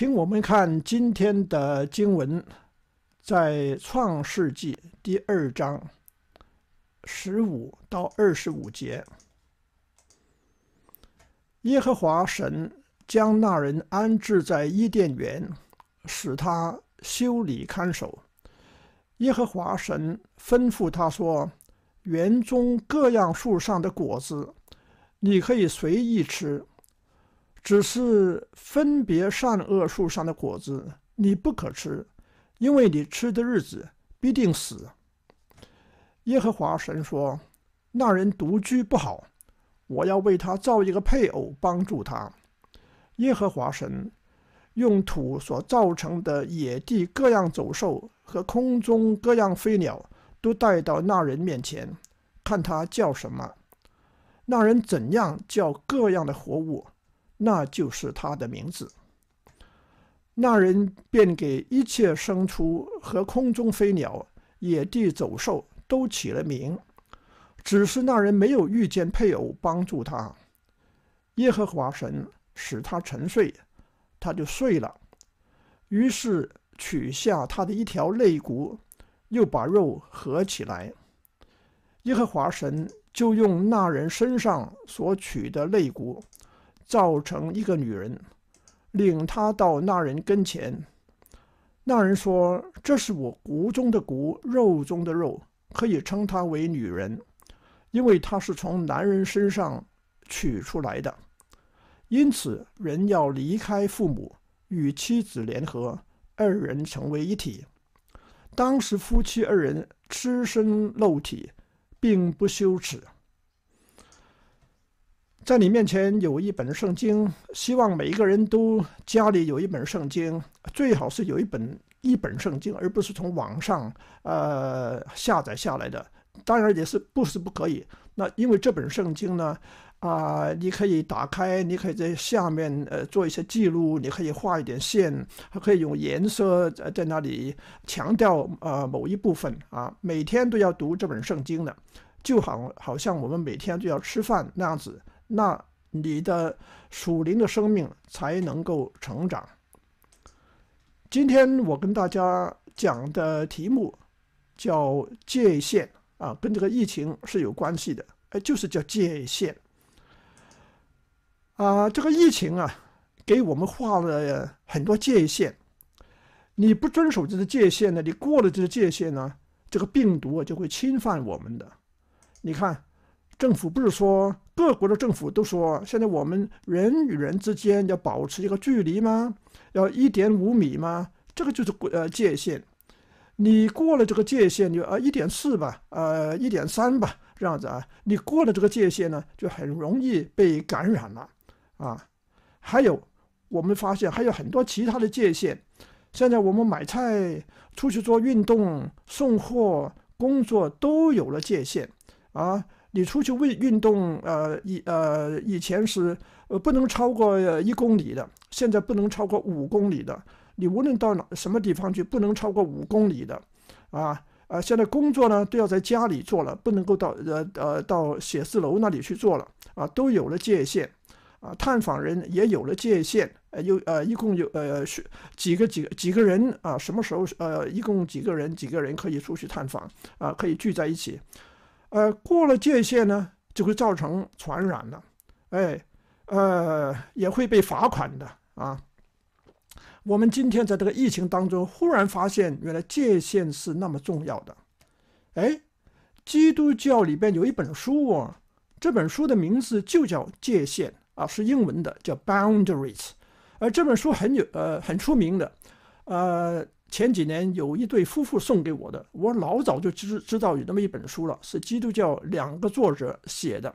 请我们看今天的经文，在创世纪第二章十五到二十五节。耶和华神将那人安置在伊甸园，使他修理看守。耶和华神吩咐他说：“园中各样树上的果子，你可以随意吃。”只是分别善恶树上的果子，你不可吃，因为你吃的日子必定死。耶和华神说：“那人独居不好，我要为他造一个配偶帮助他。”耶和华神用土所造成的野地各样走兽和空中各样飞鸟，都带到那人面前，看他叫什么，那人怎样叫各样的活物。那就是他的名字。那人便给一切牲畜和空中飞鸟、野地走兽都起了名，只是那人没有遇见配偶帮助他。耶和华神使他沉睡，他就睡了。于是取下他的一条肋骨，又把肉合起来。耶和华神就用那人身上所取的肋骨。造成一个女人，领他到那人跟前。那人说：“这是我骨中的骨，肉中的肉，可以称她为女人，因为她是从男人身上取出来的。因此，人要离开父母，与妻子联合，二人成为一体。当时，夫妻二人赤身露体，并不羞耻。”在你面前有一本圣经，希望每一个人都家里有一本圣经，最好是有一本一本圣经，而不是从网上呃下载下来的。当然也是不是不可以。那因为这本圣经呢，啊，你可以打开，你可以在下面呃做一些记录，你可以画一点线，还可以用颜色在在那里强调啊某一部分啊。每天都要读这本圣经的，就好好像我们每天都要吃饭那样子。那你的属灵的生命才能够成长。今天我跟大家讲的题目叫“界限”啊，跟这个疫情是有关系的，哎，就是叫界限啊。这个疫情啊，给我们画了很多界限。你不遵守这个界限呢，你过了这个界限呢，这个病毒就会侵犯我们的。你看，政府不是说。各国的政府都说，现在我们人与人之间要保持一个距离吗？要一点五米吗？这个就是呃界限。你过了这个界限，就啊一点四吧，呃一点三吧，这样子啊。你过了这个界限呢，就很容易被感染了啊。还有，我们发现还有很多其他的界限。现在我们买菜、出去做运动、送货、工作都有了界限啊。你出去运运动，呃，以呃以前是呃不能超过一公里的，现在不能超过五公里的。你无论到哪什么地方去，不能超过五公里的，啊啊！现在工作呢都要在家里做了，不能够到呃呃到写字楼那里去做了，啊，都有了界限，啊，探访人也有了界限，又呃一共有呃是几个几几个人啊？什么时候呃一共几个人？几个人可以出去探访啊？可以聚在一起？呃，过了界限呢，就会造成传染了，哎，呃，也会被罚款的啊。我们今天在这个疫情当中，忽然发现原来界限是那么重要的。哎，基督教里边有一本书，这本书的名字就叫《界限》啊，是英文的，叫《Boundaries》，而这本书很有呃很出名的，呃。前几年有一对夫妇送给我的，我老早就知知道有那么一本书了，是基督教两个作者写的。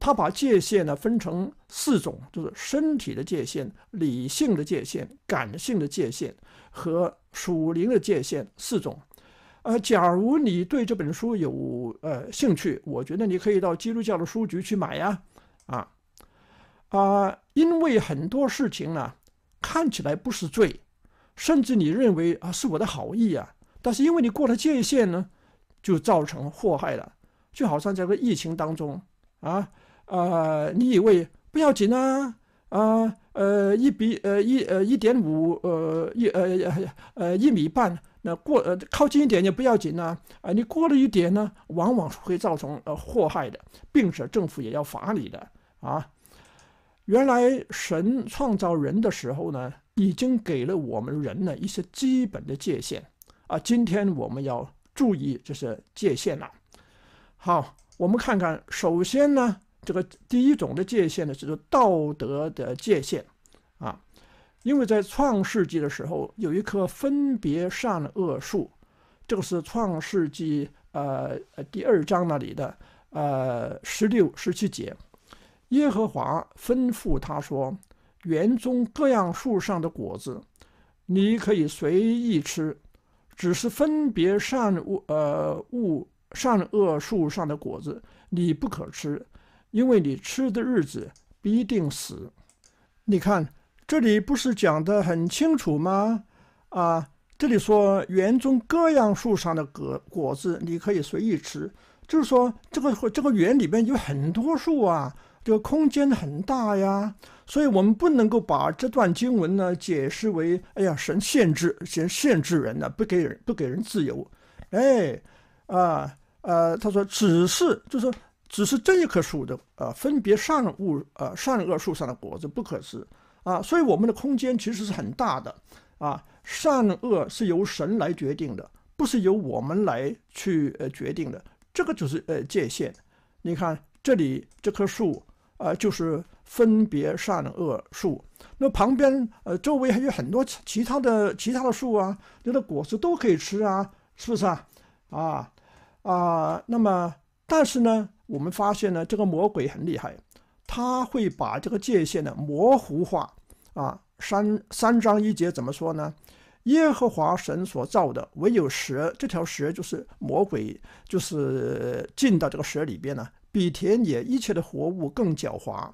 他把界限呢分成四种，就是身体的界限、理性的界限、感性的界限和属灵的界限四种。呃，假如你对这本书有呃兴趣，我觉得你可以到基督教的书局去买呀，啊啊，因为很多事情呢看起来不是罪。甚至你认为啊是我的好意啊，但是因为你过了界限呢，就造成祸害了。就好像这个疫情当中啊啊，你以为不要紧啊啊呃一比呃一呃一点五呃一呃呃一米半那过呃靠近一点也不要紧呢啊你过了一点呢，往往会造成呃祸害的，并且政府也要罚你的啊。原来神创造人的时候呢？已经给了我们人的一些基本的界限啊，今天我们要注意这些界限了。好，我们看看，首先呢，这个第一种的界限呢，就是道德的界限啊，因为在创世纪的时候有一棵分别善恶树，这个是创世纪呃第二章那里的呃十六、十七节，耶和华吩咐他说。园中各样树上的果子，你可以随意吃，只是分别善恶，呃，物善恶树上的果子，你不可吃，因为你吃的日子必定死。你看这里不是讲得很清楚吗？啊，这里说园中各样树上的果果子，你可以随意吃，就是说这个这个园里面有很多树啊，这个空间很大呀。所以，我们不能够把这段经文呢解释为“哎呀，神限制，神限制人呢，不给人不给人自由。”哎，啊，呃，他说，只是就是，只是这一棵树的，呃，分别善恶，呃，善恶树上的果子不可知啊。所以，我们的空间其实是很大的啊。善恶是由神来决定的，不是由我们来去呃决定的。这个就是呃界限。你看，这里这棵树，啊，就是。分别善恶树，那旁边呃周围还有很多其他的其他的树啊，那的果实都可以吃啊，是不是啊？啊啊，那么但是呢，我们发现呢，这个魔鬼很厉害，他会把这个界限呢模糊化啊。三三章一节怎么说呢？耶和华神所造的，唯有蛇，这条蛇就是魔鬼，就是进到这个蛇里边呢，比田野一切的活物更狡猾。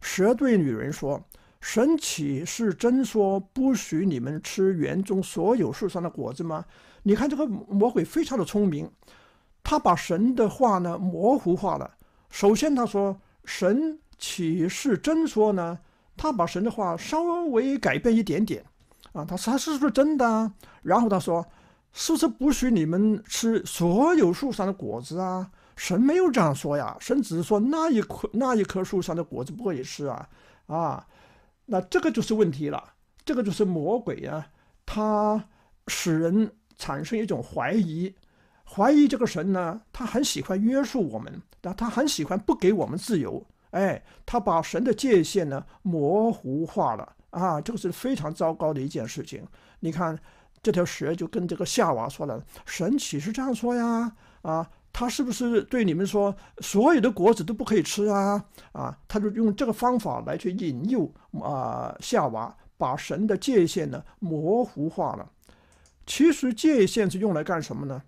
蛇对女人说：“神岂是真说不许你们吃园中所有树上的果子吗？”你看这个魔鬼非常的聪明，他把神的话呢模糊化了。首先他说：“神岂是真说呢？”他把神的话稍微改变一点点，啊，他他是说真的。然后他说：“是不是不许你们吃所有树上的果子啊？”神没有这样说呀，神只是说那一棵那一棵树上的果子不会以吃啊啊，那这个就是问题了，这个就是魔鬼啊，他使人产生一种怀疑，怀疑这个神呢，他很喜欢约束我们，但他很喜欢不给我们自由，哎，他把神的界限呢模糊化了啊，这个是非常糟糕的一件事情。你看这条蛇就跟这个夏娃说了，神岂是这样说呀？啊。他是不是对你们说所有的果子都不可以吃啊？啊，他就用这个方法来去引诱啊夏娃，把神的界限呢模糊化了。其实界限是用来干什么呢？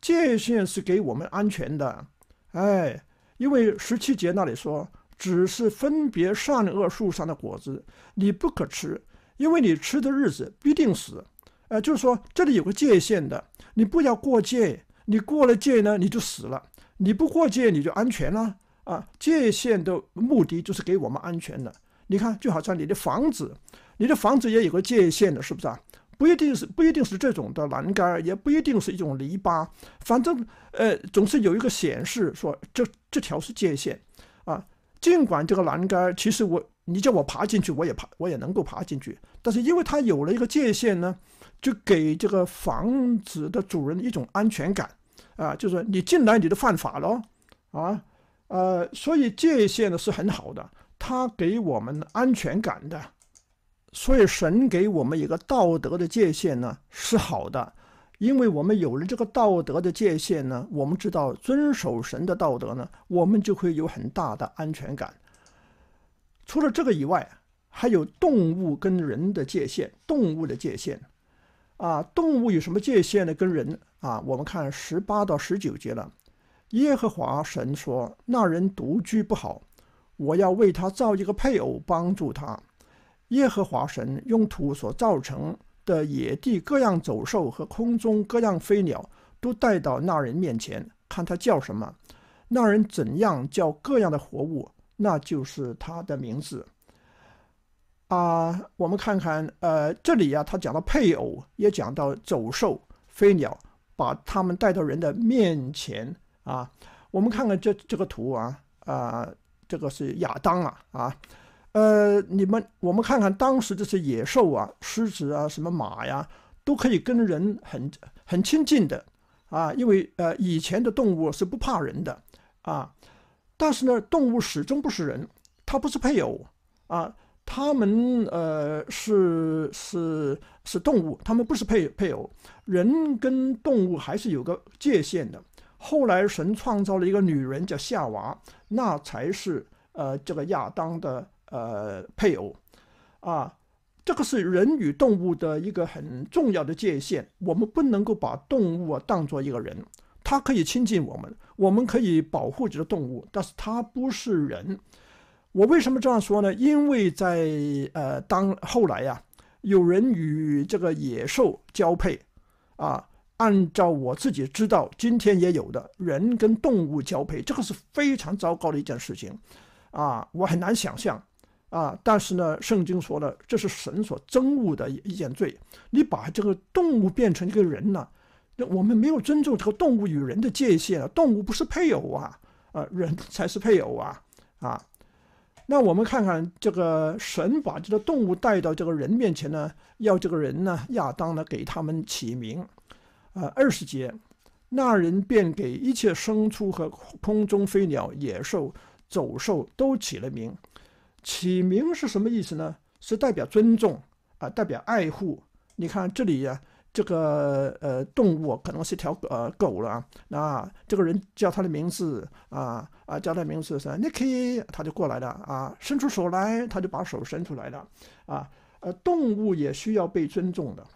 界限是给我们安全的，哎，因为十七节那里说，只是分别善恶树上的果子你不可吃，因为你吃的日子必定死。呃，就是说这里有个界限的，你不要过界。你过了界呢，你就死了；你不过界，你就安全了。啊，界限的目的就是给我们安全的。你看，就好像你的房子，你的房子也有个界限的，是不是啊？不一定是不一定是这种的栏杆，也不一定是一种篱笆，反正呃，总是有一个显示说这这条是界限，啊，尽管这个栏杆，其实我你叫我爬进去，我也爬我也能够爬进去，但是因为它有了一个界限呢。就给这个房子的主人一种安全感，啊，就是你进来你就犯法了，啊，呃，所以界限呢是很好的，它给我们安全感的。所以神给我们一个道德的界限呢是好的，因为我们有了这个道德的界限呢，我们知道遵守神的道德呢，我们就会有很大的安全感。除了这个以外，还有动物跟人的界限，动物的界限。啊，动物有什么界限呢？跟人啊，我们看十八到十九节了。耶和华神说：“那人独居不好，我要为他造一个配偶帮助他。”耶和华神用土所造成的野地各样走兽和空中各样飞鸟，都带到那人面前，看他叫什么，那人怎样叫各样的活物，那就是他的名字。啊，我们看看，呃，这里呀，他讲到配偶，也讲到走兽、飞鸟，把他们带到人的面前啊。我们看看这这个图啊，啊，这个是亚当啊，啊，呃，你们我们看看当时这些野兽啊，狮子啊，什么马呀，都可以跟人很很亲近的啊，因为呃，以前的动物是不怕人的啊，但是呢，动物始终不是人，它不是配偶啊。他们呃是是是动物，他们不是配配偶。人跟动物还是有个界限的。后来神创造了一个女人叫夏娃，那才是呃这个亚当的呃配偶。啊，这个是人与动物的一个很重要的界限。我们不能够把动物啊当做一个人，它可以亲近我们，我们可以保护这个动物，但是它不是人。我为什么这样说呢？因为在呃，当后来呀，有人与这个野兽交配，啊，按照我自己知道，今天也有的人跟动物交配，这个是非常糟糕的一件事情，啊，我很难想象，啊，但是呢，圣经说了，这是神所憎恶的一件罪。你把这个动物变成一个人呢，那我们没有尊重这个动物与人的界限啊，动物不是配偶啊，呃，人才是配偶啊，啊。那我们看看这个神把这个动物带到这个人面前呢，要这个人呢亚当呢给他们起名，啊，二十节，那人便给一切牲畜和空中飞鸟、野兽、走兽都起了名。起名是什么意思呢？是代表尊重啊，代表爱护。你看这里呀。这个呃动物可能是条呃狗了，那这个人叫它的名字啊啊，叫它的名字是 Nicky，他就过来了啊，伸出手来，他就把手伸出来了啊，呃，动物也需要被尊重的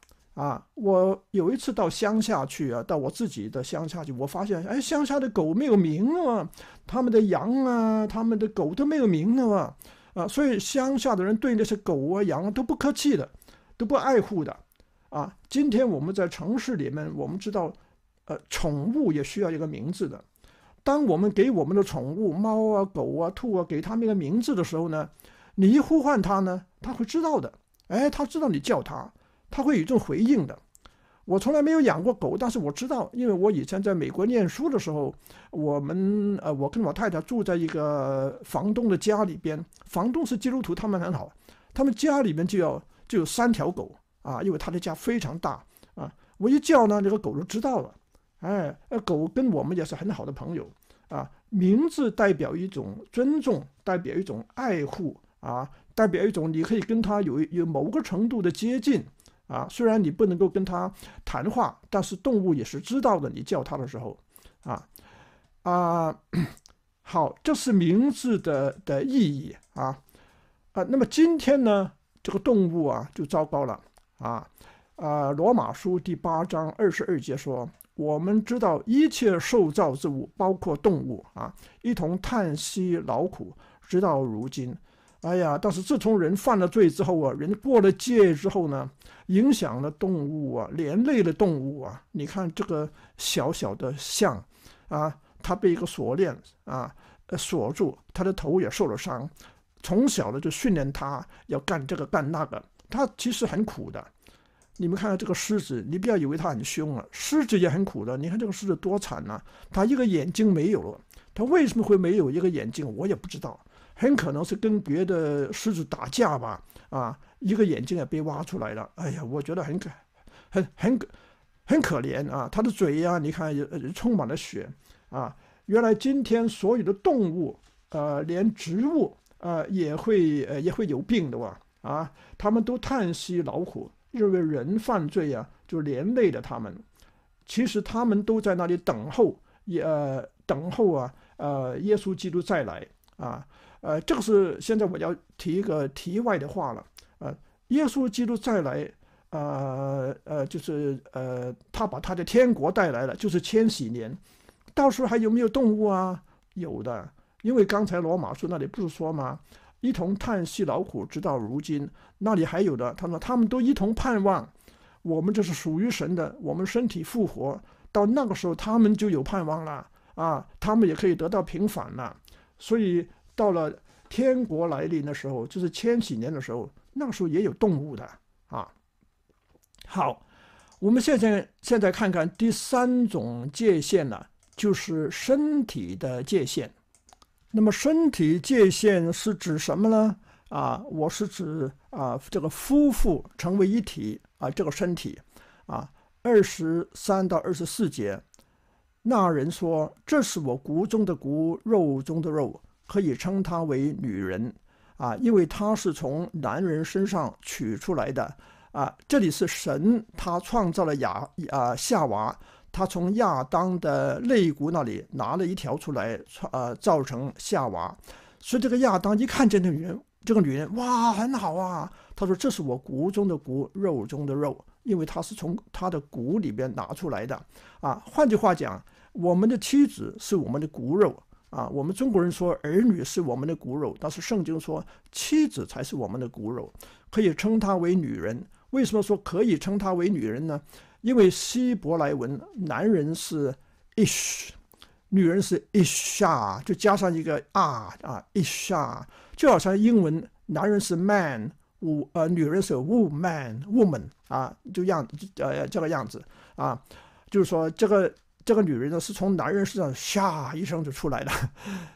啊。我有一次到乡下去啊，到我自己的乡下去，我发现哎，乡下的狗没有名了他们的羊啊，他们的狗都没有名了嘛，啊，所以乡下的人对那些狗啊羊啊都不客气的，都不爱护的。啊，今天我们在城市里面，我们知道，呃，宠物也需要一个名字的。当我们给我们的宠物猫啊、狗啊、兔啊，给它们一个名字的时候呢，你一呼唤它呢，它会知道的。哎，它知道你叫它，它会有一种回应的。我从来没有养过狗，但是我知道，因为我以前在美国念书的时候，我们呃，我跟我太太住在一个房东的家里边，房东是基督徒，他们很好，他们家里面就要就有三条狗。啊，因为他的家非常大啊，我一叫呢，这个狗就知道了。哎，那狗跟我们也是很好的朋友啊。名字代表一种尊重，代表一种爱护啊，代表一种你可以跟它有有某个程度的接近啊。虽然你不能够跟它谈话，但是动物也是知道的。你叫它的时候，啊啊，好，这是名字的的意义啊啊。那么今天呢，这个动物啊就糟糕了。啊，呃，《罗马书》第八章二十二节说：“我们知道一切受造之物，包括动物啊，一同叹息劳苦，直到如今。哎呀，但是自从人犯了罪之后啊，人过了界之后呢，影响了动物啊，连累了动物啊。你看这个小小的象啊，它被一个锁链啊锁住，它的头也受了伤，从小呢就训练它要干这个干那个。”它其实很苦的，你们看看这个狮子，你不要以为它很凶啊，狮子也很苦的。你看这个狮子多惨呐，它一个眼睛没有了，它为什么会没有一个眼睛？我也不知道，很可能是跟别的狮子打架吧。啊，一个眼睛也被挖出来了。哎呀，我觉得很可，很很可，很可怜啊。它的嘴呀，你看也充满了血啊。原来今天所有的动物，呃，连植物，呃，也会呃也会有病的哇。啊，他们都叹息劳苦，认为人犯罪呀，就连累了他们。其实他们都在那里等候，也、呃，等候啊，呃，耶稣基督再来啊，呃，这个是现在我要提一个题外的话了。呃，耶稣基督再来，呃呃，就是呃，他把他的天国带来了，就是千禧年。到时候还有没有动物啊？有的，因为刚才罗马书那里不是说吗？一同叹息劳苦，直到如今，那里还有的。他说，他们都一同盼望，我们这是属于神的，我们身体复活，到那个时候，他们就有盼望了啊，他们也可以得到平反了。所以，到了天国来临的时候，就是千禧年的时候，那时候也有动物的啊。好，我们现在现在看看第三种界限呢，就是身体的界限。那么身体界限是指什么呢？啊，我是指啊，这个夫妇成为一体啊，这个身体，啊，二十三到二十四节，那人说，这是我骨中的骨，肉中的肉，可以称她为女人啊，因为她是从男人身上取出来的啊。这里是神，他创造了亚啊夏娃。他从亚当的肋骨那里拿了一条出来，呃，造成夏娃。所以这个亚当一看见这女人，这个女人哇，很好啊。他说：“这是我骨中的骨，肉中的肉，因为他是从他的骨里边拿出来的。”啊，换句话讲，我们的妻子是我们的骨肉啊。我们中国人说儿女是我们的骨肉，但是圣经说妻子才是我们的骨肉，可以称她为女人。为什么说可以称她为女人呢？因为希伯来文，男人是 ish，女人是 i s h a 就加上一个 a 啊 i s h a 就好像英文男人是 man，w 呃女人是 woman，woman 啊，就样呃这个样子啊，就是说这个这个女人呢是从男人身上 s 一声就出来的，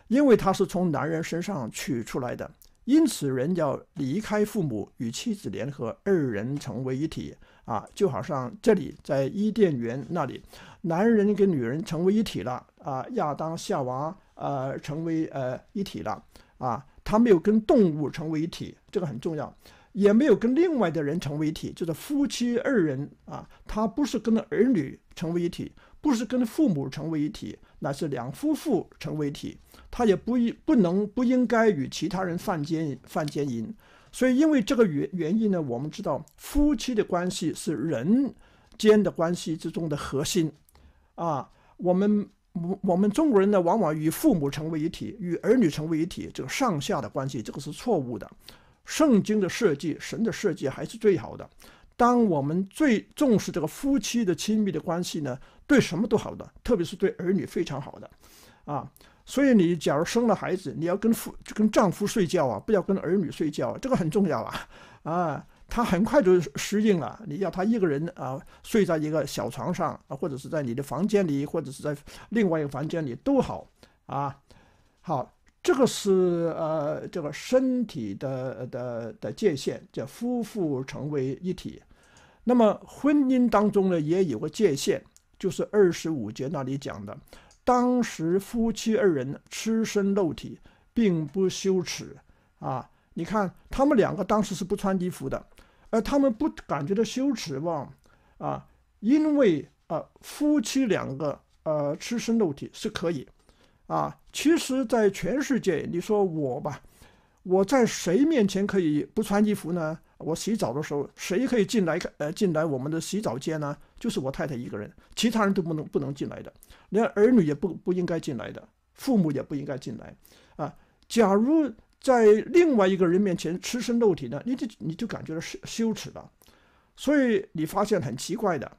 因为她是从男人身上取出来的，因此人要离开父母，与妻子联合，二人成为一体。啊，就好像这里在伊甸园那里，男人跟女人成为一体了啊，亚当夏娃呃成为呃一体了啊，他没有跟动物成为一体，这个很重要，也没有跟另外的人成为一体，就是夫妻二人啊，他不是跟儿女成为一体，不是跟父母成为一体，那是两夫妇成为一体，他也不一不能不应该与其他人犯奸犯奸淫。所以，因为这个原原因呢，我们知道夫妻的关系是人间的关系之中的核心啊。我们我我们中国人呢，往往与父母成为一体，与儿女成为一体，这个上下的关系，这个是错误的。圣经的设计，神的设计还是最好的。当我们最重视这个夫妻的亲密的关系呢，对什么都好的，特别是对儿女非常好的，啊。所以，你假如生了孩子，你要跟夫就跟丈夫睡觉啊，不要跟儿女睡觉，这个很重要啊。啊，他很快就适应了。你要他一个人啊，睡在一个小床上，或者是在你的房间里，或者是在另外一个房间里都好啊。好，这个是呃，这个身体的的的界限，叫夫妇成为一体。那么，婚姻当中呢，也有个界限，就是二十五节那里讲的。当时夫妻二人赤身露体，并不羞耻啊！你看，他们两个当时是不穿衣服的，而他们不感觉到羞耻吧？啊，因为啊，夫妻两个呃赤身露体是可以啊。其实，在全世界，你说我吧，我在谁面前可以不穿衣服呢？我洗澡的时候，谁可以进来？呃，进来我们的洗澡间呢？就是我太太一个人，其他人都不能不能进来的，连儿女也不不应该进来的，父母也不应该进来。啊，假如在另外一个人面前赤身露体呢，你就你就感觉到羞羞耻了。所以你发现很奇怪的，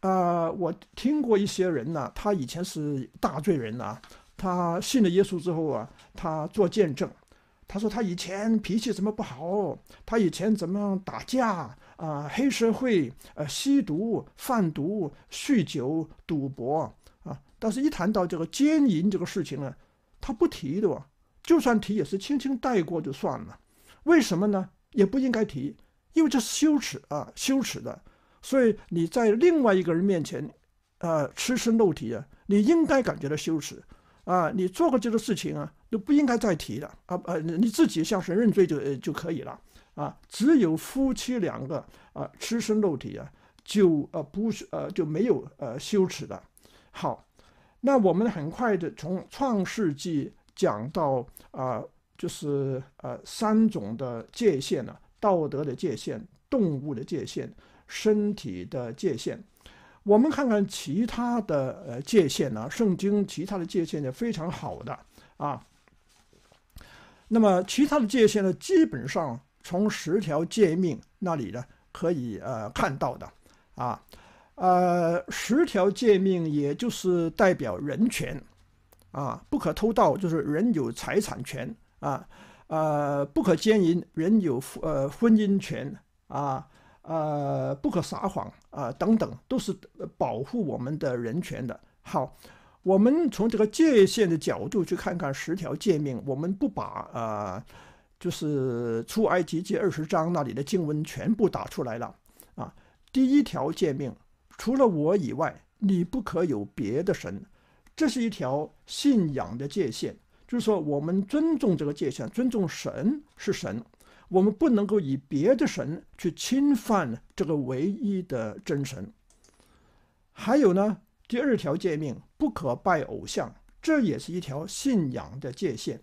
啊，我听过一些人呢，他以前是大罪人呐，他信了耶稣之后啊，他做见证。他说他以前脾气怎么不好？他以前怎么打架啊？黑社会，呃，吸毒、贩毒、酗酒、赌博啊！但是一谈到这个奸淫这个事情呢，他不提的，就算提也是轻轻带过就算了。为什么呢？也不应该提，因为这是羞耻啊，羞耻的。所以你在另外一个人面前，呃，赤身露体啊，你应该感觉到羞耻啊！你做过这个事情啊？就不应该再提了啊！呃，你自己向神认罪就呃就可以了啊。只有夫妻两个啊，赤身肉体啊，就呃不是呃就没有呃羞耻的。好，那我们很快的从创世纪讲到啊，就是呃三种的界限呢：道德的界限、动物的界限、身体的界限。我们看看其他的呃界限呢？圣经其他的界限呢，非常好的啊。那么其他的界限呢？基本上从十条诫命那里呢，可以呃看到的，啊，呃，十条诫命也就是代表人权，啊，不可偷盗就是人有财产权，啊，呃，不可奸淫人有呃婚姻权，啊，呃，不可撒谎啊等等，都是保护我们的人权的。好。我们从这个界限的角度去看看十条诫命。我们不把啊，就是出埃及记二十章那里的经文全部打出来了啊。第一条诫命，除了我以外，你不可有别的神。这是一条信仰的界限，就是说我们尊重这个界限，尊重神是神，我们不能够以别的神去侵犯这个唯一的真神。还有呢，第二条诫命。不可拜偶像，这也是一条信仰的界限。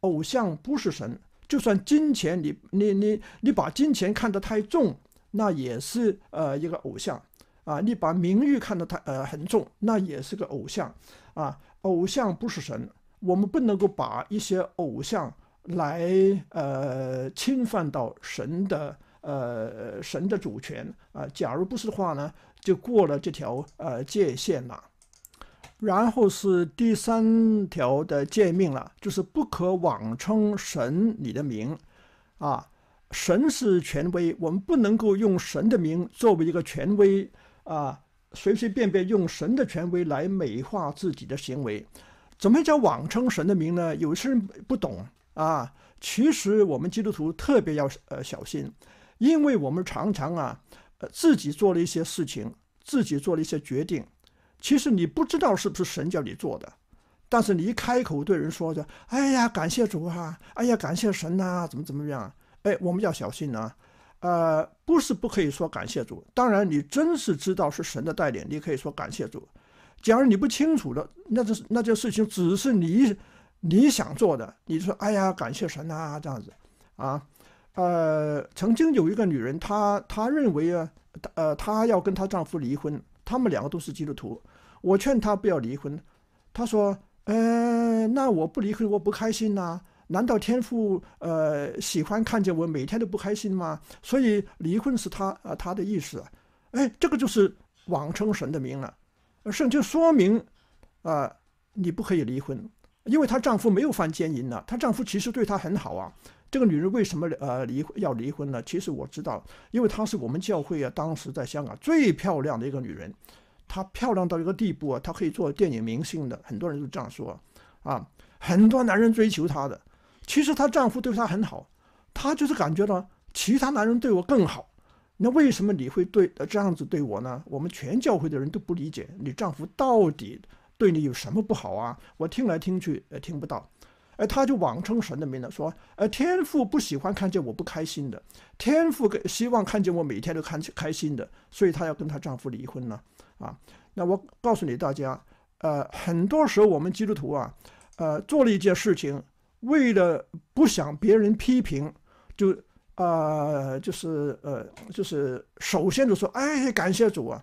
偶像不是神，就算金钱，你你你你把金钱看得太重，那也是呃一个偶像啊。你把名誉看得太呃很重，那也是个偶像啊。偶像不是神，我们不能够把一些偶像来呃侵犯到神的呃神的主权啊。假如不是的话呢，就过了这条呃界限了。然后是第三条的诫命了，就是不可妄称神你的名，啊，神是权威，我们不能够用神的名作为一个权威，啊，随随便便用神的权威来美化自己的行为。怎么叫妄称神的名呢？有些人不懂啊，其实我们基督徒特别要呃小心，因为我们常常啊，呃，自己做了一些事情，自己做了一些决定。其实你不知道是不是神叫你做的，但是你一开口对人说着：“哎呀，感谢主啊！哎呀，感谢神啊！怎么怎么样？哎，我们要小心呢。呃，不是不可以说感谢主，当然你真是知道是神的带领，你可以说感谢主。假如你不清楚的，那就是那件事情只是你你想做的，你说：“哎呀，感谢神啊！”这样子，啊，呃，曾经有一个女人，她她认为啊，呃，她要跟她丈夫离婚，他们两个都是基督徒。我劝她不要离婚，她说：“嗯，那我不离婚，我不开心呐。难道天父呃喜欢看见我每天都不开心吗？所以离婚是他啊他的意思。哎，这个就是枉称神的名了。圣经说明啊，你不可以离婚，因为她丈夫没有犯奸淫呢。她丈夫其实对她很好啊。这个女人为什么呃离要离婚呢？其实我知道，因为她是我们教会啊当时在香港最漂亮的一个女人。”她漂亮到一个地步啊，她可以做电影明星的，很多人就这样说，啊，很多男人追求她的，其实她丈夫对她很好，她就是感觉到其他男人对我更好，那为什么你会对这样子对我呢？我们全教会的人都不理解，你丈夫到底对你有什么不好啊？我听来听去也听不到，而她就妄称神的名了，说，呃，天父不喜欢看见我不开心的，天父给希望看见我每天都看开心的，所以她要跟她丈夫离婚呢。啊，那我告诉你大家，呃，很多时候我们基督徒啊，呃，做了一件事情，为了不想别人批评，就啊，就是呃，就是首先就说，哎，感谢主啊！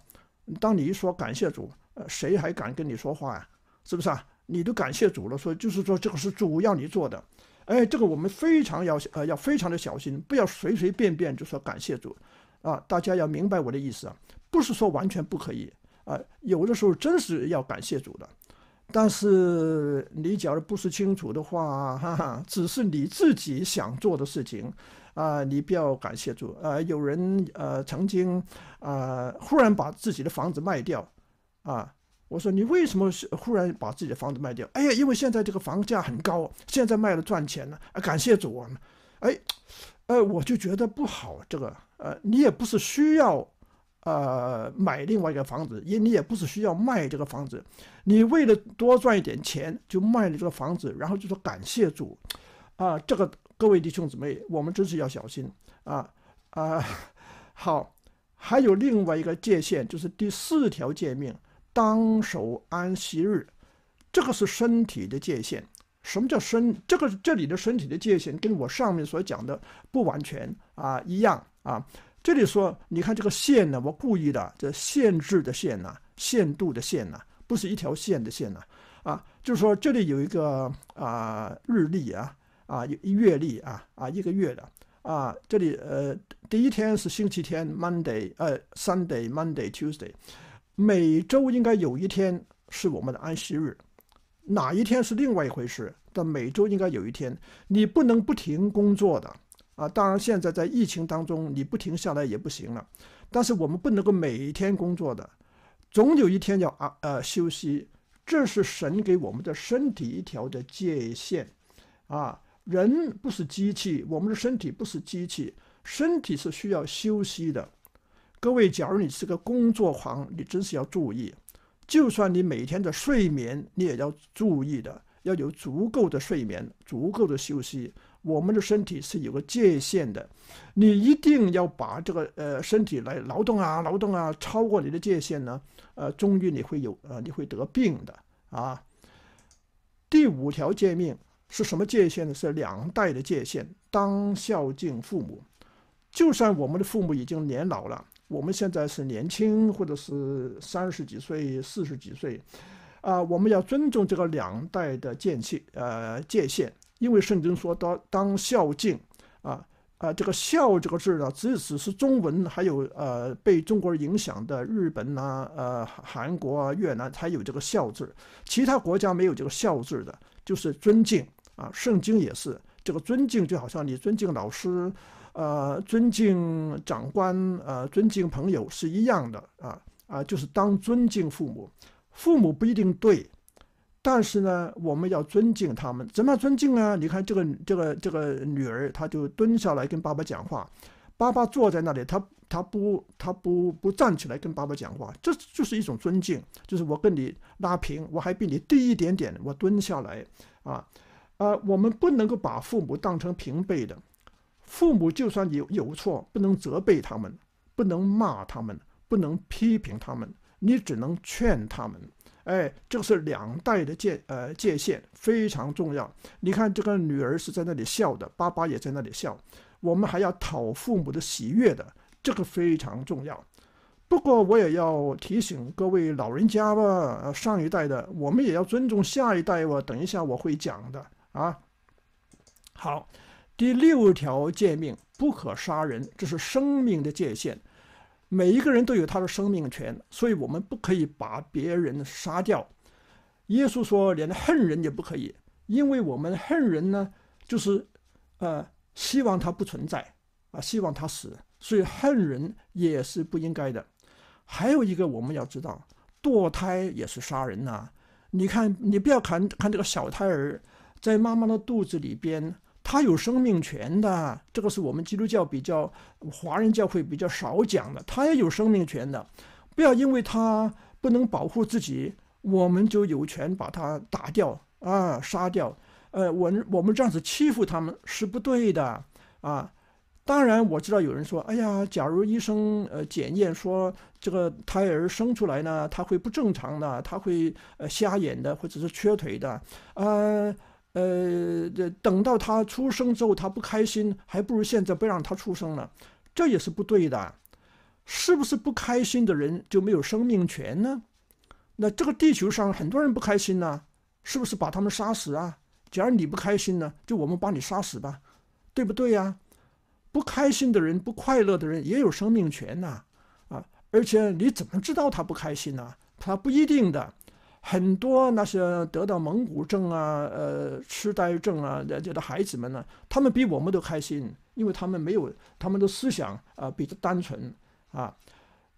当你一说感谢主，呃，谁还敢跟你说话呀？是不是啊？你都感谢主了，说就是说这个是主要你做的，哎，这个我们非常要呃要非常的小心，不要随随便便就说感谢主，啊，大家要明白我的意思啊，不是说完全不可以。啊，有的时候真是要感谢主的，但是你假如不是清楚的话，哈哈，只是你自己想做的事情，啊，你不要感谢主。啊，有人呃曾经啊，忽然把自己的房子卖掉，啊，我说你为什么忽然把自己的房子卖掉？哎呀，因为现在这个房价很高，现在卖了赚钱了，啊，感谢主啊！哎，哎，我就觉得不好这个，呃，你也不是需要。呃，买另外一个房子，为你也不是需要卖这个房子，你为了多赚一点钱就卖了这个房子，然后就说感谢主，啊，这个各位弟兄姊妹，我们真是要小心啊啊，好，还有另外一个界限，就是第四条界命，当守安息日，这个是身体的界限，什么叫身？这个这里的身体的界限跟我上面所讲的不完全啊，一样啊。这里说，你看这个线呢，我故意的，这限制的限呐，限度的限呐，不是一条线的线呐，啊，就是说这里有一个啊日历啊，啊月历啊，啊一个月的啊，这里呃第一天是星期天，Monday，呃 Sunday，Monday，Tuesday，每周应该有一天是我们的安息日，哪一天是另外一回事，但每周应该有一天你不能不停工作的。啊，当然，现在在疫情当中，你不停下来也不行了。但是我们不能够每一天工作的，总有一天要啊呃休息。这是神给我们的身体一条的界限啊。人不是机器，我们的身体不是机器，身体是需要休息的。各位，假如你是个工作狂，你真是要注意。就算你每天的睡眠，你也要注意的，要有足够的睡眠，足够的休息。我们的身体是有个界限的，你一定要把这个呃身体来劳动啊，劳动啊，超过你的界限呢，呃，终于你会有呃，你会得病的啊。第五条界命是什么界限呢？是两代的界限，当孝敬父母，就算我们的父母已经年老了，我们现在是年轻，或者是三十几岁、四十几岁，啊，我们要尊重这个两代的间隙，呃，界限。因为圣经说当当孝敬，啊啊，这个孝这个字呢，只只是中文，还有呃被中国人影响的日本呐，呃韩国啊、越南才有这个孝字，其他国家没有这个孝字的，就是尊敬啊，圣经也是这个尊敬，就好像你尊敬老师，呃尊敬长官，呃尊敬朋友是一样的啊啊，就是当尊敬父母，父母不一定对。但是呢，我们要尊敬他们，怎么尊敬啊？你看，这个这个这个女儿，她就蹲下来跟爸爸讲话，爸爸坐在那里，他他不他不不站起来跟爸爸讲话，这就是一种尊敬，就是我跟你拉平，我还比你低一点点，我蹲下来啊啊，我们不能够把父母当成平辈的，父母就算有有错，不能责备他们，不能骂他们，不能批评他们，你只能劝他们。哎，这是两代的界，呃，界限非常重要。你看，这个女儿是在那里笑的，爸爸也在那里笑。我们还要讨父母的喜悦的，这个非常重要。不过，我也要提醒各位老人家吧，上一代的，我们也要尊重下一代吧。等一下我会讲的啊。好，第六条诫命，不可杀人，这是生命的界限。每一个人都有他的生命权，所以我们不可以把别人杀掉。耶稣说，连恨人也不可以，因为我们恨人呢，就是，呃，希望他不存在啊，希望他死，所以恨人也是不应该的。还有一个我们要知道，堕胎也是杀人呐。你看，你不要看看这个小胎儿在妈妈的肚子里边。他有生命权的，这个是我们基督教比较华人教会比较少讲的。他也有生命权的，不要因为他不能保护自己，我们就有权把他打掉啊，杀掉。呃，我我们这样子欺负他们是不对的啊。当然我知道有人说，哎呀，假如医生呃检验说这个胎儿生出来呢，他会不正常的，他会呃瞎眼的，或者是缺腿的，呃。呃，这等到他出生之后，他不开心，还不如现在不让他出生呢，这也是不对的。是不是不开心的人就没有生命权呢？那这个地球上很多人不开心呢，是不是把他们杀死啊？假如你不开心呢，就我们把你杀死吧，对不对呀？不开心的人、不快乐的人也有生命权呐，啊，而且你怎么知道他不开心呢？他不一定的。很多那些得到蒙古症啊、呃、痴呆症啊的的孩子们呢，他们比我们都开心，因为他们没有他们的思想啊比较单纯啊，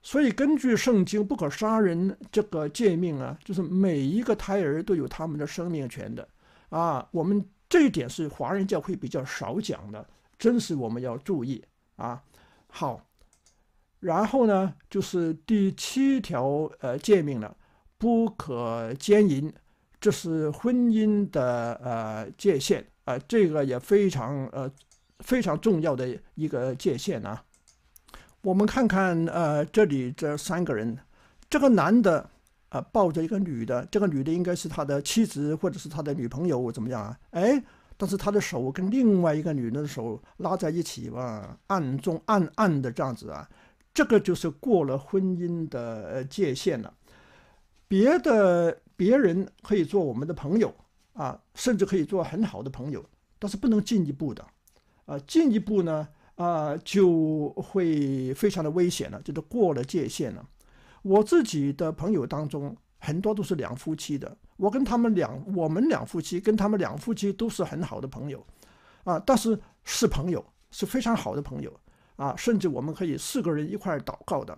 所以根据圣经不可杀人这个诫命啊，就是每一个胎儿都有他们的生命权的啊。我们这一点是华人教会比较少讲的，真是我们要注意啊。好，然后呢就是第七条呃诫命了。不可奸淫，这是婚姻的呃界限啊，这个也非常呃非常重要的一个界限啊。我们看看呃这里这三个人，这个男的啊抱着一个女的，这个女的应该是他的妻子或者是他的女朋友怎么样啊？哎，但是他的手跟另外一个女人的手拉在一起吧，暗中暗暗的这样子啊，这个就是过了婚姻的界限了。别的别人可以做我们的朋友啊，甚至可以做很好的朋友，但是不能进一步的，啊，进一步呢，啊，就会非常的危险了，就是过了界限了。我自己的朋友当中，很多都是两夫妻的，我跟他们两，我们两夫妻跟他们两夫妻都是很好的朋友，啊，但是是朋友是非常好的朋友，啊，甚至我们可以四个人一块祷告的。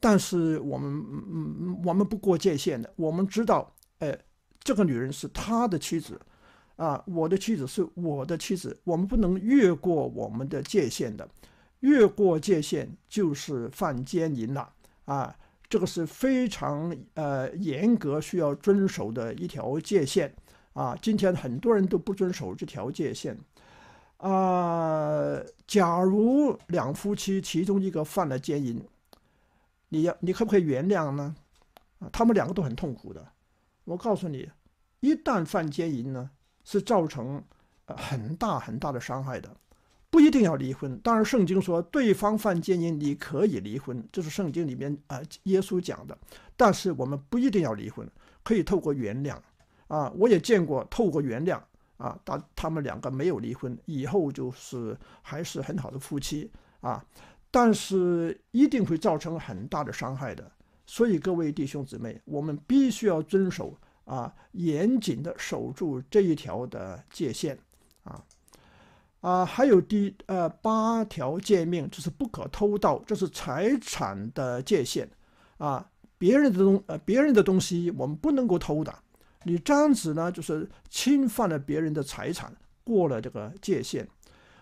但是我们，嗯嗯，我们不过界限的。我们知道，哎，这个女人是他的妻子，啊，我的妻子是我的妻子。我们不能越过我们的界限的，越过界限就是犯奸淫了，啊，这个是非常，呃，严格需要遵守的一条界限，啊，今天很多人都不遵守这条界限，啊，假如两夫妻其中一个犯了奸淫。你要，你可不可以原谅呢？啊，他们两个都很痛苦的。我告诉你，一旦犯奸淫呢，是造成很大很大的伤害的，不一定要离婚。当然，圣经说对方犯奸淫，你可以离婚，这是圣经里面啊耶稣讲的。但是我们不一定要离婚，可以透过原谅啊。我也见过透过原谅啊，他他们两个没有离婚，以后就是还是很好的夫妻啊。但是一定会造成很大的伤害的，所以各位弟兄姊妹，我们必须要遵守啊，严谨的守住这一条的界限，啊啊，还有第呃八条诫命，就是不可偷盗，这是财产的界限啊，别人的东呃，别人的东西我们不能够偷的，你这样子呢，就是侵犯了别人的财产，过了这个界限。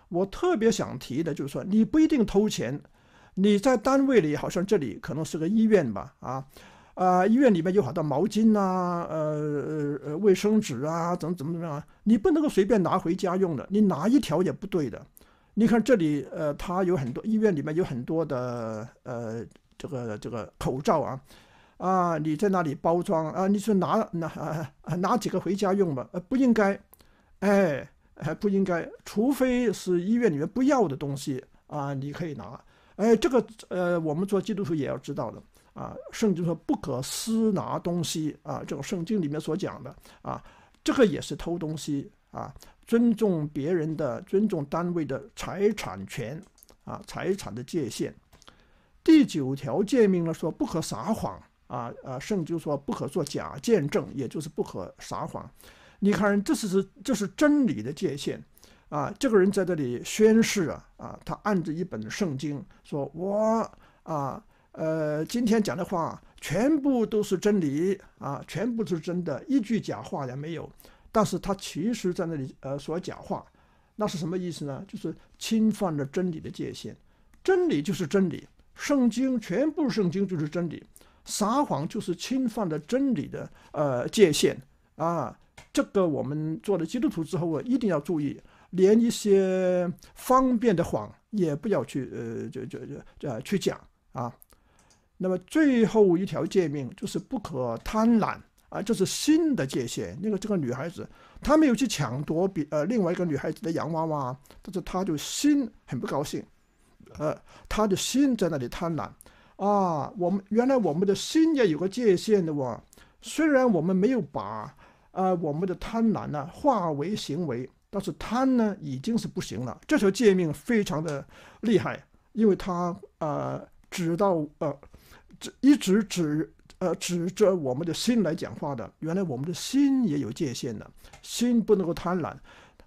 我特别想提的就是说，你不一定偷钱，你在单位里好像这里可能是个医院吧？啊啊，医院里面有好多毛巾啊，呃呃呃，卫生纸啊，怎怎么怎么样？你不能够随便拿回家用的，你拿一条也不对的。你看这里，呃，它有很多医院里面有很多的呃，这个这个口罩啊，啊，你在那里包装啊，你说拿拿拿几个回家用吧？呃，不应该，哎。还不应该，除非是医院里面不要的东西啊，你可以拿。哎，这个呃，我们做基督徒也要知道的啊，甚至说不可私拿东西啊，这种圣经里面所讲的啊，这个也是偷东西啊，尊重别人的、尊重单位的财产权啊，财产的界限。第九条诫命呢说不可撒谎啊啊，甚至说不可做假见证，也就是不可撒谎。你看，这是是这是真理的界限，啊，这个人在这里宣誓啊啊，他按着一本圣经说，我啊呃，今天讲的话全部都是真理啊，全部是真的，一句假话也没有。但是他其实在那里呃说假话，那是什么意思呢？就是侵犯了真理的界限。真理就是真理，圣经全部圣经就是真理，撒谎就是侵犯了真理的呃界限啊。这个我们做了基督徒之后啊，一定要注意，连一些方便的谎也不要去，呃，就就就就去讲啊。那么最后一条诫命就是不可贪婪啊，这是心的界限。那个这个女孩子，她没有去抢夺别呃另外一个女孩子的洋娃娃，但是她就心很不高兴，呃，她的心在那里贪婪啊。我们原来我们的心也有个界限的哇，虽然我们没有把。啊，我们的贪婪呢，化为行为，但是贪呢，已经是不行了。这条界命非常的厉害，因为它呃，指到呃，指一直指呃，指着我们的心来讲话的。原来我们的心也有界限的，心不能够贪婪。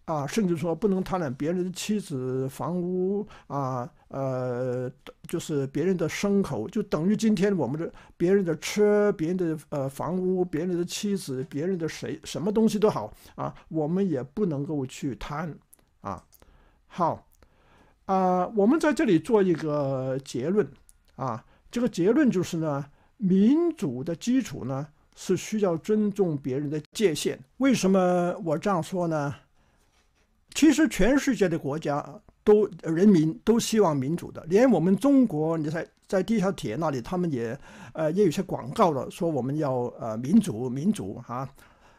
啊，甚至说不能贪婪别人的妻子、房屋啊，呃，就是别人的牲口，就等于今天我们的别人的车、别人的呃房屋、别人的妻子、别人的谁什么东西都好啊，我们也不能够去贪啊。好，啊，我们在这里做一个结论啊，这个结论就是呢，民主的基础呢是需要尊重别人的界限。为什么我这样说呢？其实，全世界的国家都人民都希望民主的。连我们中国，你在在地铁那里，他们也呃也有些广告了，说我们要呃民主，民主哈，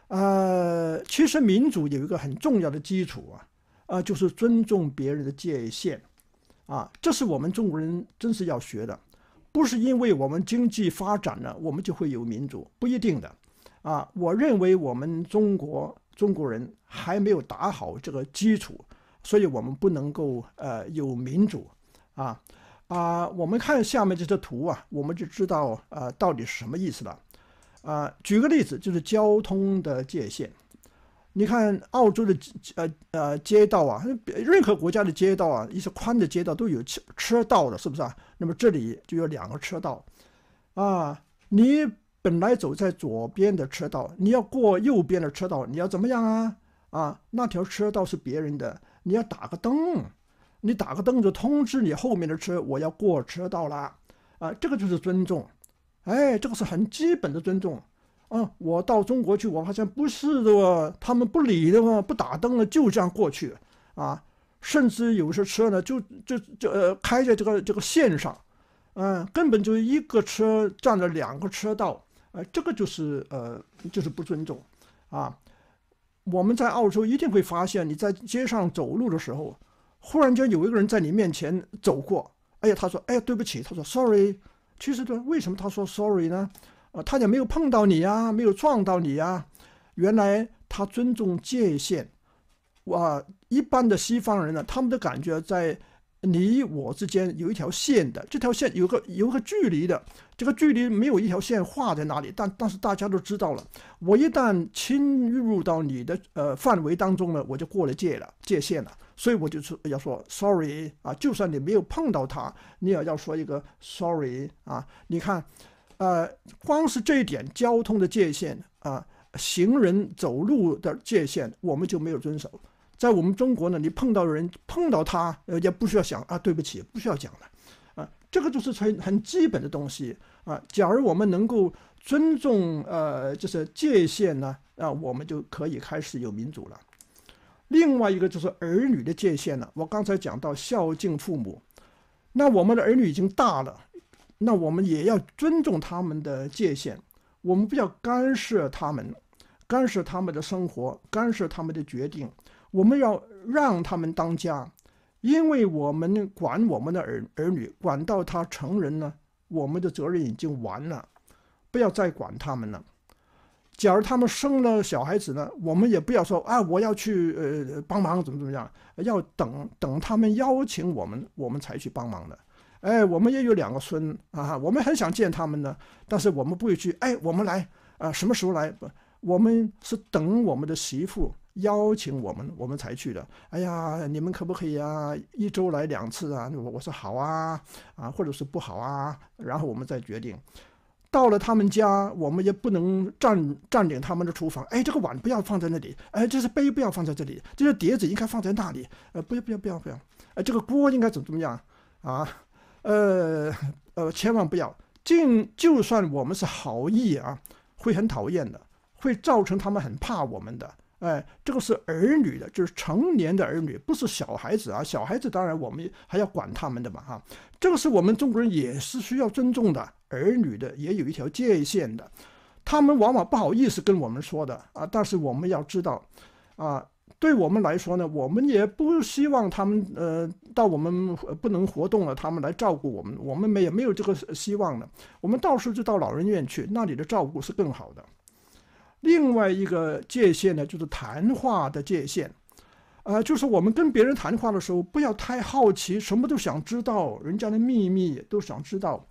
呃，其实民主有一个很重要的基础啊，呃，就是尊重别人的界限，啊，这是我们中国人真是要学的，不是因为我们经济发展了，我们就会有民主，不一定的，啊，我认为我们中国。中国人还没有打好这个基础，所以我们不能够呃有民主啊啊！我们看下面这些图啊，我们就知道呃到底是什么意思了啊。举个例子，就是交通的界限。你看澳洲的呃呃街道啊，任何国家的街道啊，一些宽的街道都有车车道的，是不是啊？那么这里就有两个车道啊，你。本来走在左边的车道，你要过右边的车道，你要怎么样啊？啊，那条车道是别人的，你要打个灯，你打个灯就通知你后面的车，我要过车道啦。啊，这个就是尊重，哎，这个是很基本的尊重。啊，我到中国去，我发现不是的哦，他们不理的哦，不打灯了，就这样过去啊？甚至有些车呢，就就就呃，开在这个这个线上，嗯，根本就一个车占了两个车道。呃，这个就是呃，就是不尊重，啊，我们在澳洲一定会发现，你在街上走路的时候，忽然间有一个人在你面前走过，哎呀，他说，哎，对不起，他说，sorry，其实，为什么他说 sorry 呢？啊，他也没有碰到你呀，没有撞到你呀，原来他尊重界限，哇，一般的西方人呢，他们的感觉在。你我之间有一条线的，这条线有个有个距离的，这个距离没有一条线画在哪里，但但是大家都知道了，我一旦侵入到你的呃范围当中了，我就过了界了，界限了，所以我就说要说 sorry 啊，就算你没有碰到他，你也要说一个 sorry 啊。你看，呃，光是这一点交通的界限啊，行人走路的界限，我们就没有遵守。在我们中国呢，你碰到人碰到他，也不需要想啊，对不起，不需要讲了，啊，这个就是很很基本的东西啊。假如我们能够尊重呃，就是界限呢，啊，我们就可以开始有民主了。另外一个就是儿女的界限呢，我刚才讲到孝敬父母，那我们的儿女已经大了，那我们也要尊重他们的界限，我们不要干涉他们，干涉他们的生活，干涉他们的决定。我们要让他们当家，因为我们管我们的儿儿女，管到他成人呢，我们的责任已经完了，不要再管他们了。假如他们生了小孩子呢，我们也不要说啊，我要去呃帮忙，怎么怎么样？要等等他们邀请我们，我们才去帮忙的。哎，我们也有两个孙啊，我们很想见他们呢，但是我们不会去。哎，我们来啊，什么时候来？我们是等我们的媳妇。邀请我们，我们才去的。哎呀，你们可不可以啊？一周来两次啊？我我说好啊，啊，或者是不好啊？然后我们再决定。到了他们家，我们也不能占占领他们的厨房。哎，这个碗不要放在那里。哎，这是杯不要放在这里，这是碟子应该放在那里。呃，不要不要不要不要。呃，这个锅应该怎么怎么样？啊，呃呃，千万不要尽就算我们是好意啊，会很讨厌的，会造成他们很怕我们的。哎，这个是儿女的，就是成年的儿女，不是小孩子啊。小孩子当然我们还要管他们的嘛，哈。这个是我们中国人也是需要尊重的，儿女的也有一条界限的，他们往往不好意思跟我们说的啊。但是我们要知道，啊，对我们来说呢，我们也不希望他们，呃，到我们不能活动了，他们来照顾我们，我们没有没有这个希望的。我们到时候就到老人院去，那里的照顾是更好的。另外一个界限呢，就是谈话的界限，呃，就是我们跟别人谈话的时候，不要太好奇，什么都想知道人家的秘密，都想知道。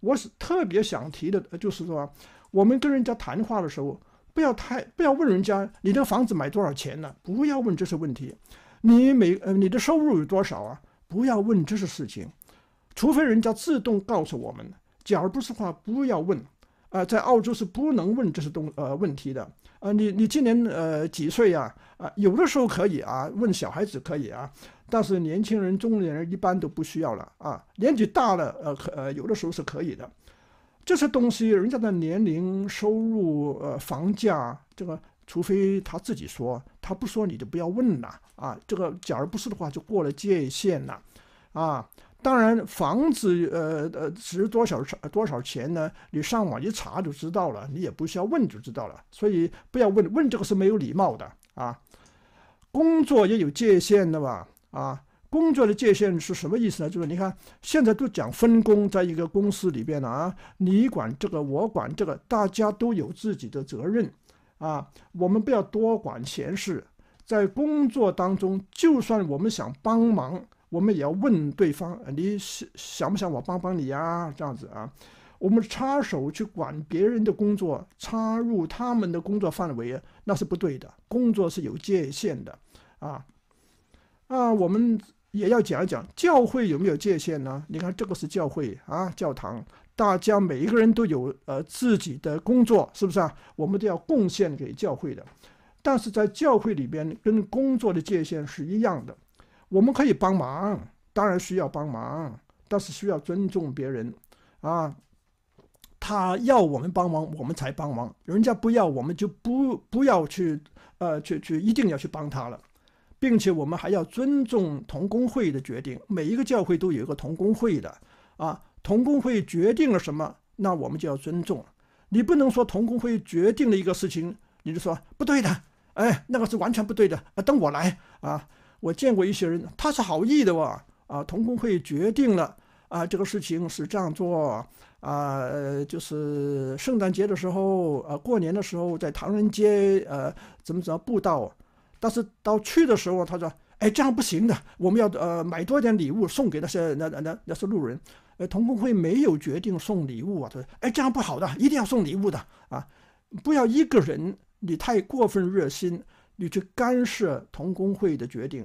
我是特别想提的，就是说，我们跟人家谈话的时候，不要太不要问人家你的房子买多少钱了，不要问这些问题。你每呃你的收入有多少啊？不要问这些事情，除非人家自动告诉我们，假如不是话，不要问。啊，在澳洲是不能问这些东呃问题的啊。你你今年呃几岁呀？啊，有的时候可以啊，问小孩子可以啊，但是年轻人、中年人一般都不需要了啊。年纪大了，呃呃，有的时候是可以的。这些东西，人家的年龄、收入、呃房价，这个除非他自己说，他不说你就不要问了啊。这个假如不是的话，就过了界限了，啊。当然，房子呃呃值多少少多少钱呢？你上网一查就知道了，你也不需要问就知道了。所以不要问问这个是没有礼貌的啊。工作也有界限的吧？啊，工作的界限是什么意思呢？就是你看现在都讲分工，在一个公司里边了啊，你管这个，我管这个，大家都有自己的责任啊。我们不要多管闲事，在工作当中，就算我们想帮忙。我们也要问对方，你想不想我帮帮你呀？这样子啊，我们插手去管别人的工作，插入他们的工作范围，那是不对的。工作是有界限的啊。啊，我们也要讲一讲教会有没有界限呢？你看这个是教会啊，教堂，大家每一个人都有呃自己的工作，是不是啊？我们都要贡献给教会的，但是在教会里边，跟工作的界限是一样的。我们可以帮忙，当然需要帮忙，但是需要尊重别人，啊，他要我们帮忙，我们才帮忙，人家不要，我们就不不要去，呃，去去一定要去帮他了，并且我们还要尊重同工会的决定。每一个教会都有一个同工会的，啊，同工会决定了什么，那我们就要尊重。你不能说同工会决定了一个事情，你就说不对的，哎，那个是完全不对的，啊，等我来，啊。我见过一些人，他是好意的哇，啊，童工会决定了啊，这个事情是这样做啊，就是圣诞节的时候啊，过年的时候在唐人街呃怎么怎么布道，但是到去的时候他说，哎，这样不行的，我们要呃买多点礼物送给那些那那那那些路人，呃，童工会没有决定送礼物啊，他说，哎，这样不好的，一定要送礼物的啊，不要一个人你太过分热心，你去干涉童工会的决定。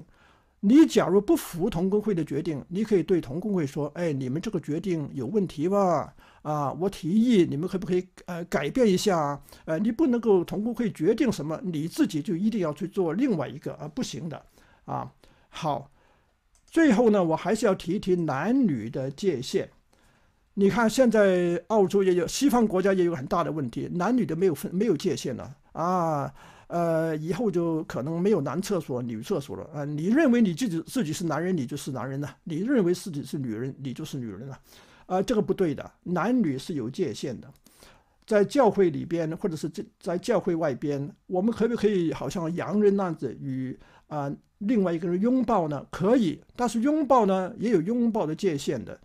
你假如不服同工会的决定，你可以对同工会说：“哎，你们这个决定有问题吧？啊，我提议你们可不可以呃改变一下？呃，你不能够同工会决定什么，你自己就一定要去做另外一个啊，不行的，啊。好，最后呢，我还是要提一提男女的界限。你看，现在澳洲也有西方国家也有很大的问题，男女的没有分没有界限了啊。”呃，以后就可能没有男厕所、女厕所了啊！你认为你自己自己是男人，你就是男人了；你认为自己是女人，你就是女人了。啊，这个不对的，男女是有界限的。在教会里边，或者是这在教会外边，我们可不可以好像洋人那样子与啊另外一个人拥抱呢？可以，但是拥抱呢也有拥抱的界限的。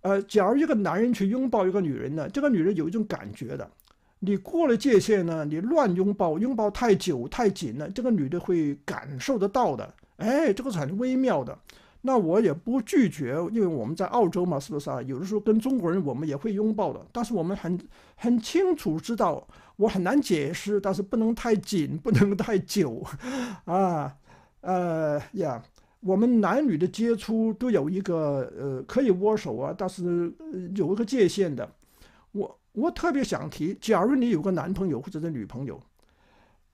呃，假如一个男人去拥抱一个女人呢，这个女人有一种感觉的。你过了界限呢？你乱拥抱，拥抱太久太紧了，这个女的会感受得到的。哎，这个是很微妙的。那我也不拒绝，因为我们在澳洲嘛，是不是啊？有的时候跟中国人我们也会拥抱的，但是我们很很清楚知道，我很难解释，但是不能太紧，不能太久。啊，呃呀，我们男女的接触都有一个呃，可以握手啊，但是有一个界限的。我。我特别想提，假如你有个男朋友或者是女朋友，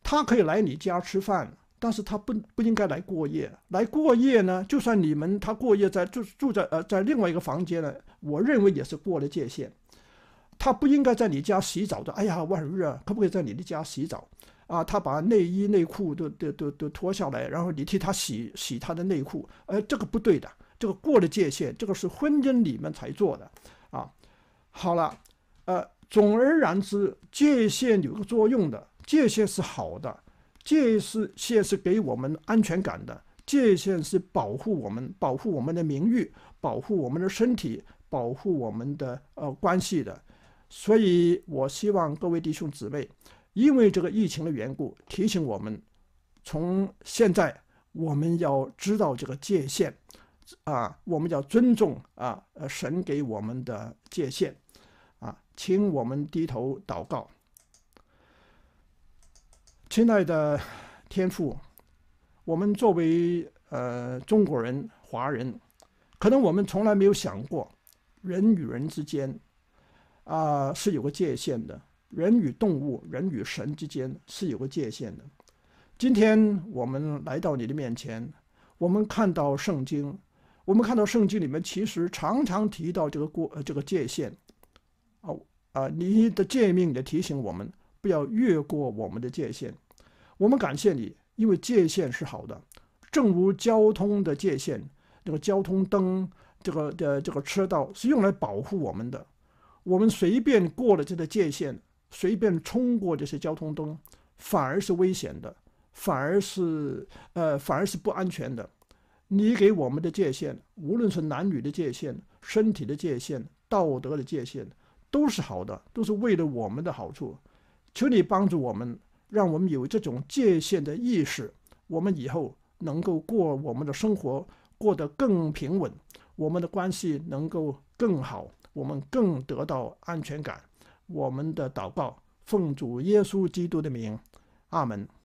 他可以来你家吃饭，但是他不不应该来过夜。来过夜呢，就算你们他过夜在住住在呃在另外一个房间呢，我认为也是过了界限。他不应该在你家洗澡的。哎呀，我很热，可不可以在你的家洗澡啊？他把内衣内裤都都都都脱下来，然后你替他洗洗他的内裤，呃，这个不对的，这个过了界限，这个是婚姻里面才做的啊。好了。呃，总而言之，界限有个作用的，界限是好的，界是线是给我们安全感的，界限是保护我们、保护我们的名誉、保护我们的身体、保护我们的呃关系的。所以我希望各位弟兄姊妹，因为这个疫情的缘故，提醒我们，从现在我们要知道这个界限，啊，我们要尊重啊，呃，神给我们的界限。啊，请我们低头祷告，亲爱的天父，我们作为呃中国人、华人，可能我们从来没有想过，人与人之间啊是有个界限的，人与动物、人与神之间是有个界限的。今天我们来到你的面前，我们看到圣经，我们看到圣经里面其实常常提到这个过这个界限。啊啊！你的诫命的提醒我们不要越过我们的界限。我们感谢你，因为界限是好的，正如交通的界限，这个交通灯，这个的这个车道是用来保护我们的。我们随便过了这个界限，随便冲过这些交通灯，反而是危险的，反而是呃，反而是不安全的。你给我们的界限，无论是男女的界限、身体的界限、道德的界限。都是好的，都是为了我们的好处。求你帮助我们，让我们有这种界限的意识，我们以后能够过我们的生活过得更平稳，我们的关系能够更好，我们更得到安全感。我们的祷告，奉主耶稣基督的名，阿门。